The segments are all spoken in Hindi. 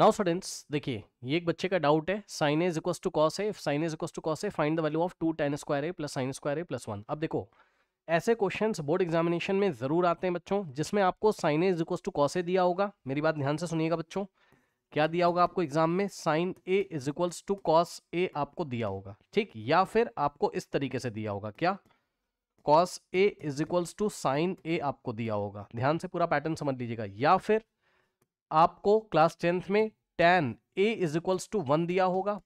नाउ स्टूडेंट्स देखिए ये एक बच्चे का डाउट है sine A is equals to cos है sine A is equals to cos है find the value of two tan square A plus sine square A plus one अब देखो ऐसे क्वेश्चन बोर्ड एग्जामिनेशन में ज़रूर आते हैं बच्चों जिसमें आपको sine A is equals to cos A दिया होगा मेरी बात ध्यान से सुनिएगा बच्चों क्या दिया होगा आपको एग्जाम में sine A is equals to cos A आपको दिया होगा ठीक या फिर आपको इस तरीके से दिया होगा क्या cos A is equals to sine A आपको दिया होगा ध्यान से पूरा पैटर्न समझ लीजिएगा या फिर आपको क्लास टेंथ में tan A is equals to one दिया होगा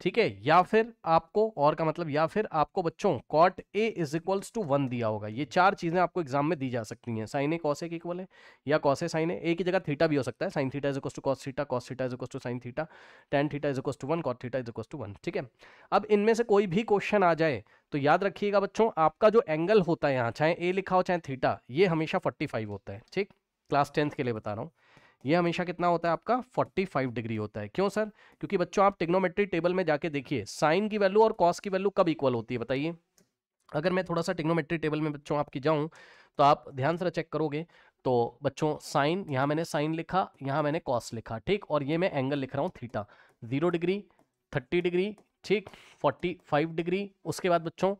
ठीक है या फिर आपको और का मतलब या फिर आपको बच्चों cot A is equals to one दिया होगा ये चार चीज़ें आपको एग्जाम में दी जा सकती हैं साइन ए कॉस एक इक्वल है या कॉस ए साइन ए ए की जगह थीटा भी हो सकता है sine theta is equals to cos theta cos theta is equals to sine theta tan theta is equals to one cot theta is equals to one ठीक है अब इनमें से कोई भी क्वेश्चन आ जाए तो याद रखिएगा बच्चों आपका जो एंगल होता है यहाँ चाहे ए लिखा हो चाहे थीटा ये हमेशा फोर्टी होता है ठीक क्लास टेंथ के लिए बता रहा हूँ ये हमेशा कितना होता है आपका 45 डिग्री होता है क्यों सर क्योंकि बच्चों आप टिग्नोमेट्री टेबल में जाके देखिए साइन की वैल्यू और कॉस की वैल्यू कब इक्वल होती है बताइए अगर मैं थोड़ा सा टिग्नोमेट्री टेबल में बच्चों आपकी जाऊँ तो आप ध्यान से चेक करोगे तो बच्चों साइन यहाँ मैंने साइन लिखा यहाँ मैंने कॉस लिखा ठीक और ये मैं एंगल लिख रहा हूँ theta zero degree thirty degree ठीक फोर्टी फाइव डिग्री उसके बाद बच्चों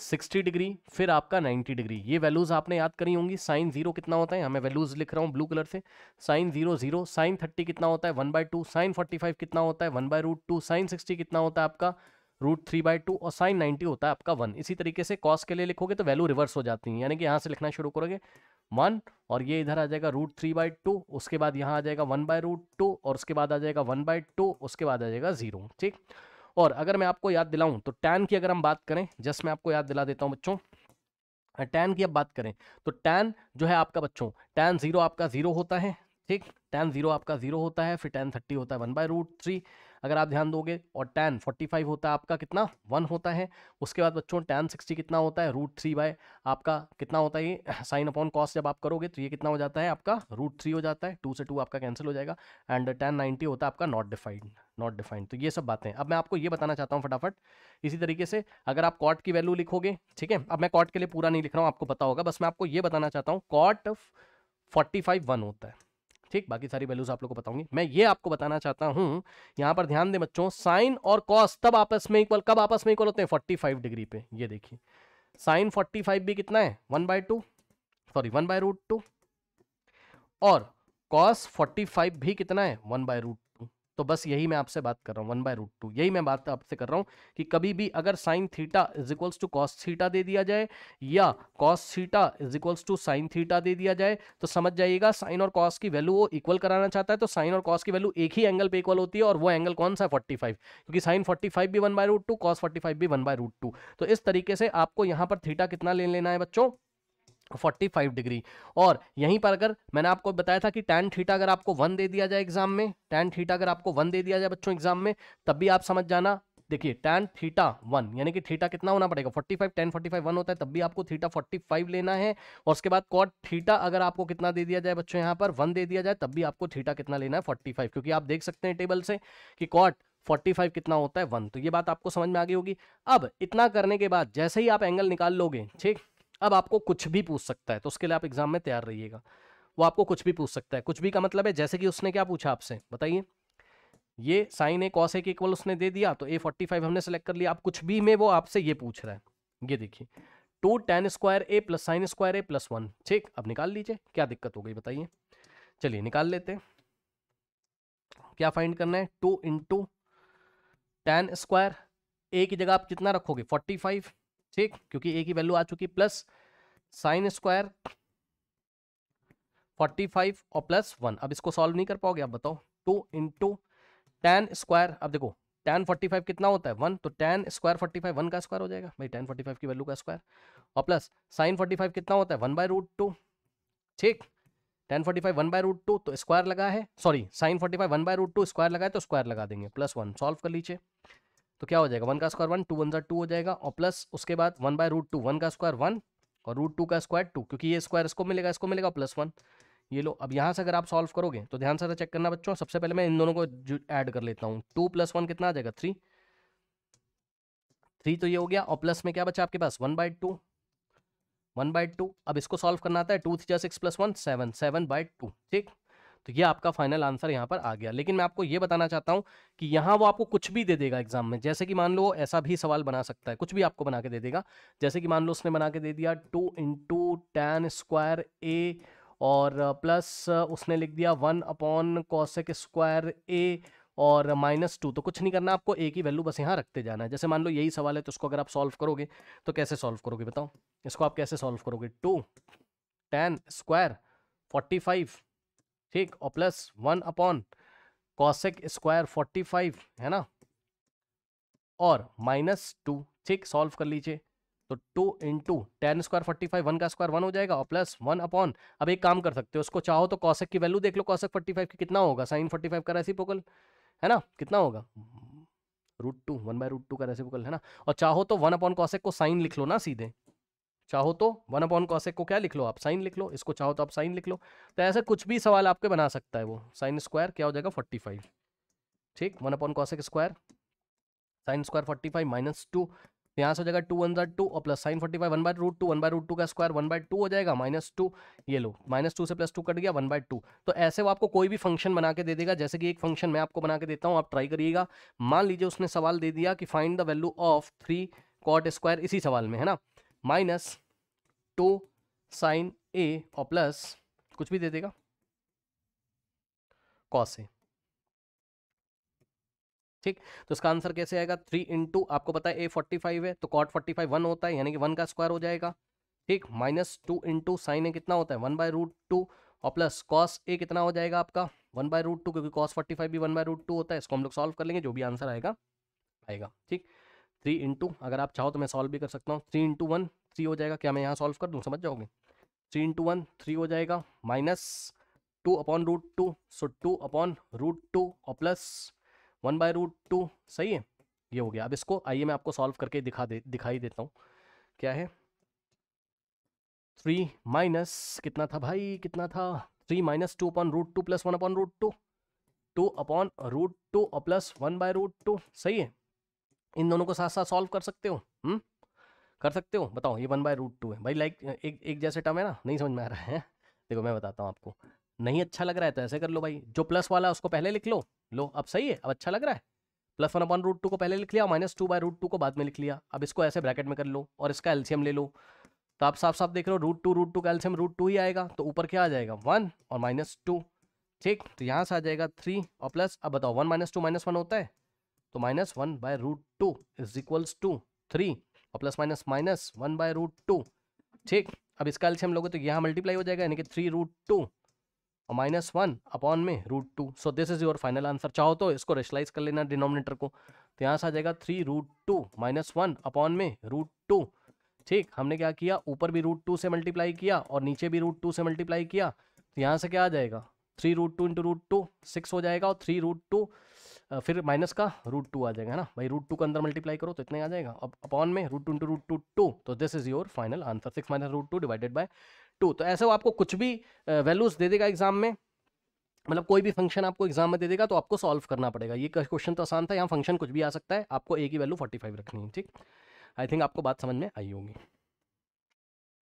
60 डिग्री फिर आपका 90 डिग्री ये वैल्यूज़ आपने याद करी होंगी साइन जीरो कितना होता है हमें वैल्यूज़ लिख रहा हूँ ब्लू कलर से sine zero zero sine thirty कितना होता है one by two sine forty five कितना होता है one by root two sine sixty कितना होता है आपका रूट थ्री बाय टू और साइन नाइन्टी होता है आपका वन इसी तरीके से कॉस के लिए लिखोगे तो वैल्यू रिवर्स हो जाती है यानी कि यहाँ से लिखना शुरू करोगे वन और ये इधर आ जाएगा रूट थ्री बाय टू उसके बाद यहाँ आ जाएगा वन बाय रूट टू और उसके बाद आ जाएगा वन बाय टू उसके बाद आ जाएगा जीरो ठीक और अगर मैं आपको याद दिलाऊं तो टैन की अगर हम बात करें जस्ट मैं आपको याद दिला देता हूं बच्चों टैन की अब बात करें तो टैन जो है आपका बच्चों टैन जीरो आपका जीरो होता है ठीक टैन जीरो आपका जीरो होता है फिर टैन थर्टी होता है वन बाय रूट थ्री अगर आप ध्यान दोगे और फोर्टी 45 होता है आपका कितना वन होता है उसके बाद बच्चों टेन 60 कितना होता है रूट थ्री बाय आपका कितना होता है ये साइन अपॉन कॉस जब आप करोगे तो ये कितना हो जाता है आपका रूट थ्री हो जाता है टू से टू आपका कैंसिल हो जाएगा एंड टेन नाइन्टी होता है आपका नॉट डिफाइंड नॉट डिफाइंड तो ये सब बातें अब मैं आपको ये बताना चाहता हूँ फटाफट इसी तरीके से अगर आप कॉट की वैल्यू लिखोगे ठीक है अब मैं कॉट के लिए पूरा नहीं लिख रहा हूँ आपको पता होगा बस मैं आपको ये बताना चाहता हूँ कॉट फोर्टी फाइव वन होता है ठीक बाकी सारी वैल्यूज आप लोग को बताऊंगी मैं ये आपको बताना चाहता हूँ यहाँ पर ध्यान दें बच्चों साइन और कॉस तब आपस में इक्वल कब आपस में इक्वल होते हैं फोर्टी फाइव डिग्री पे ये देखिए साइन फोर्टी फाइव भी कितना है one by two sorry one by root two और कॉस फोर्टी फाइव भी कितना है वन बाय रूट तो बस यही मैं आपसे बात कर रहा हूँ वन बाय रूट टू यही मैं बात आपसे कर रहा हूँ कि कभी भी अगर sine theta is equals to cos theta दे दिया जाए या cos theta is equals to sine theta दे दिया जाए तो समझ जाइएगा साइन और कॉस की वैल्यू वो इक्वल कराना चाहता है तो साइन और कॉस की वैल्यू एक ही एंगल पर इक्वल होती है और वो एंगल कौन सा है फोर्टी फाइव क्योंकि साइन फोर्टी फाइव भी one by root two cos forty five भी वन बाय रूट टू तो इस तरीके से आपको यहाँ पर थीटा कितना ले लेना है बच्चों 45 डिग्री और यहीं पर अगर मैंने आपको बताया था कि टेन थीटा अगर आपको वन दे दिया जाए एग्जाम में टेन थीटा अगर आपको वन दे दिया जाए बच्चों एग्जाम में तब भी आप समझ जाना देखिए टेन थीटा वन यानी कि थीटा कितना होना पड़ेगा 45 टेन फाइव वन होता है तब भी आपको थीटा 45 लेना है और उसके बाद कॉट थीटा अगर आपको कितना दे दिया जाए बच्चों यहाँ पर वन दे दिया जाए तब भी आपको थीटा कितना लेना है फाइव क्योंकि आप देख सकते हैं टेबल से कि कॉट 45 कितना होता है वन तो ये बात आपको समझ में आ गई होगी अब इतना करने के बाद जैसे ही आप एंगल निकाल लोगे ठीक अब आपको कुछ भी पूछ सकता है तो उसके लिए आप एग्जाम में तैयार रहिएगा वो आपको कुछ भी पूछ सकता है कुछ भी का मतलब है जैसे कि उसने क्या पूछा आपसे बताइए ये साइन ए कॉस ए के इक्वल उसने दे दिया तो ए फोर्टी फाइव हमने सेलेक्ट कर लिया आप कुछ भी में वो आपसे ये पूछ रहा है ये देखिए two tan square A plus sine square A plus one ठीक अब निकाल लीजिए क्या दिक्कत हो गई बताइए चलिए निकाल लेते हैं क्या फाइंड करना है two into tan square A की जगह आप कितना रखोगे फोर्टी फाइव ठीक क्योंकि ए की वैल्यू आ चुकी plus sine square forty five और प्लस वन अब इसको सॉल्व नहीं कर पाओगे आप बताओ टू इंटू टेन स्क्वायर अब देखो टेन फोर्टी फाइव कितना होता है वन तो tan square forty five one का स्क्वायर हो जाएगा भाई टेन फोर्टी फाइव की वैल्यू का स्क्वायर और प्लस साइन फोर्टी फाइव कितना होता है वन बाय रूट टू ठीक tan forty five one by root two तो स्क्वायर लगा है sorry sine forty five one by root two square लगा है तो स्क्वायर लगा देंगे प्लस वन सॉल्व कर लीजिए तो क्या हो जाएगा वन का स्क्वायर वन टू वन जो टू हो जाएगा और प्लस उसके बाद one by root two one का स्क्वायर वन और रूट टू का स्क्वायर टू क्योंकि ये स्क्वायर इसको मिलेगा इसको मिलेगा प्लस वन ये लो अब यहाँ से अगर आप सॉल्व करोगे तो ध्यान से चेक करना बच्चों सबसे पहले मैं इन दोनों को ऐड कर लेता हूँ टू प्लस वन कितना आ जाएगा थ्री थ्री तो ये हो गया और प्लस में क्या बचा आपके पास one by two one by two अब इसको सॉल्व करना आता है two three six plus one seven seven by two ठीक तो ये आपका फाइनल आंसर यहाँ पर आ गया लेकिन मैं आपको ये बताना चाहता हूँ कि यहाँ वो आपको कुछ भी दे देगा एग्जाम में जैसे कि मान लो ऐसा भी सवाल बना सकता है कुछ भी आपको बना के दे देगा जैसे कि मान लो उसने बना के दे दिया two into tan square A और प्लस उसने लिख दिया one upon cosec square A और माइनस टू तो कुछ नहीं करना आपको ए की वैल्यू बस यहाँ रखते जाना है जैसे मान लो यही सवाल है तो उसको अगर आप सॉल्व करोगे तो कैसे सॉल्व करोगे बताओ इसको आप कैसे सॉल्व करोगे two tan square forty five ठीक और plus one upon cosec square forty five है ना और माइनस टू ठीक सॉल्व कर लीजिए तो two into tan square forty five one का स्क्वायर वन हो जाएगा और प्लस वन अपॉन अब एक काम कर सकते हो उसको चाहो तो कॉसेक की वैल्यू देख लो कॉसेक फोर्टी फाइव की कितना होगा साइन फोर्टी फाइव का रेसिपोकल है ना कितना होगा root two one by root two का रेसिपोकल है ना और चाहो तो वन अपॉन कॉसेक को साइन लिख लो ना सीधे चाहो तो वन अपॉन कॉसेक को क्या लिख लो आप साइन लिख लो इसको चाहो तो आप साइन लिख लो तो ऐसे कुछ भी सवाल आपके बना सकता है वो साइन स्क्वायर क्या हो जाएगा फोर्टी फाइव ठीक one upon cosec square sine square forty five minus two तो यहाँ से हो जाएगा टू वन जार टू और plus sine forty five one by root two one by root two का स्क्वायर वन बाय टू हो जाएगा माइनस टू ये लो माइनस टू से प्लस टू कट गया वन बाय टू तो ऐसे वो आपको कोई भी फंक्शन बना के दे देगा जैसे कि एक फंक्शन मैं आपको बना के देता हूँ आप ट्राई करिएगा मान लीजिए उसने सवाल दे दिया कि find the value of three cot square इसी सवाल में है ना माइनस टो साइन ए और प्लस कुछ भी दे देगा कॉस ए ठीक तो इसका आंसर कैसे आएगा थ्री इंटू आपको पता है ए फोर्टी फाइव है तो कॉट फोर्टी फाइव वन होता है यानी कि वन का स्क्वायर हो जाएगा ठीक minus two into sine A कितना होता है वन बाय रूट टू और प्लस कॉस ए कितना हो जाएगा आपका वन बाय रूट टू क्योंकि कॉस फोर्टी फाइव भी वन बाय रूट टू होता है इसको हम लोग सॉल्व कर लेंगे जो भी आंसर आएगा आएगा ठीक थ्री इंटू अगर आप चाहो तो मैं सॉल्व भी कर सकता हूँ थ्री इंटू वन थ्री हो जाएगा क्या मैं यहाँ सॉल्व कर दूँ समझ जाओगे थ्री इंटू वन थ्री हो जाएगा minus two upon root two so two upon root two और plus one by root two सही है ये हो गया अब इसको आइए मैं आपको सॉल्व करके दिखा दे दिखाई देता हूँ क्या है थ्री माइनस कितना था भाई कितना था three minus two upon root two plus one upon root two two upon root two और plus one by root two सही है इन दोनों को साथ साथ सॉल्व कर सकते हो हम्म? कर सकते हो बताओ ये वन बाय रूट टू है भाई लाइक एक एक जैसे टर्म है ना नहीं समझ में आ रहा है देखो मैं बताता हूँ आपको नहीं अच्छा लग रहा है तो ऐसे कर लो भाई जो प्लस वाला उसको पहले लिख लो लो अब सही है अब अच्छा लग रहा है plus one upon root two को पहले लिख लिया minus two by root two को बाद में लिख लिया अब इसको ऐसे ब्रैकेट में कर लो और इसका एल्शियम ले लो तो आप साफ साफ देख रहे हो रूट टू रूट टू का एल्शियम रूट टू ही आएगा तो ऊपर क्या आ जाएगा वन और माइनस टू ठीक तो यहाँ से आ जाएगा थ्री और प्लस अब बताओ one minus two minus one होता है तो minus one by root two is equals to three और plus minus minus one by root two ठीक अब इसका एल्शियम लोगे तो यहाँ मल्टीप्लाई हो जाएगा यानी कि थ्री रूट टू और माइनस वन अपॉन में root two so this is your final answer चाहो तो इसको रेशलाइज कर लेना डिनोमिनेटर को तो यहाँ से आ जाएगा three root two minus one upon में रूट टू ठीक हमने क्या किया ऊपर भी रूट टू से मल्टीप्लाई किया और नीचे भी रूट टू से मल्टीप्लाई किया तो यहाँ से क्या आ जाएगा three root two into root two six हो जाएगा और थ्री रूट टू फिर माइनस का रूट टू आ जाएगा है ना भाई रूट टू का अंदर मल्टीप्लाई करो तो इतने आ जाएगा अब अपॉन में root two into root two two तो this is your final answer six minus root two divided by two तो ऐसे वो आपको कुछ भी वैल्यूज दे देगा एग्जाम में मतलब कोई भी फंक्शन आपको एग्जाम में दे देगा तो आपको सॉल्व करना पड़ेगा ये क्वेश्चन तो आसान था यहाँ फंक्शन कुछ भी आ सकता है आपको ए की वैल्यू फोर्टी फाइव रखनी है ठीक आई थिंक आपको बात समझ में आई होगी